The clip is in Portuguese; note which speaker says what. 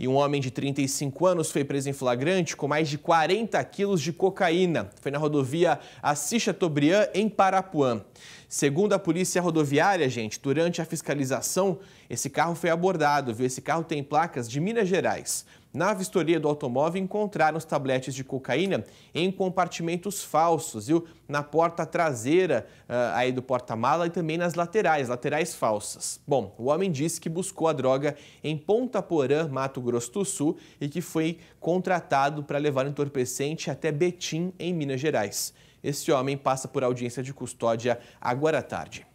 Speaker 1: E um homem de 35 anos foi preso em flagrante com mais de 40 quilos de cocaína. Foi na rodovia Assis Chateaubriand, em Parapuã. Segundo a polícia rodoviária, gente, durante a fiscalização, esse carro foi abordado, viu? Esse carro tem placas de Minas Gerais. Na vistoria do automóvel encontraram os tabletes de cocaína em compartimentos falsos, viu? Na porta traseira uh, aí do porta-mala e também nas laterais, laterais falsas. Bom, o homem disse que buscou a droga em Ponta Porã, Mato Grosso do Sul e que foi contratado para levar o entorpecente até Betim, em Minas Gerais. Esse homem passa por audiência de custódia agora à tarde.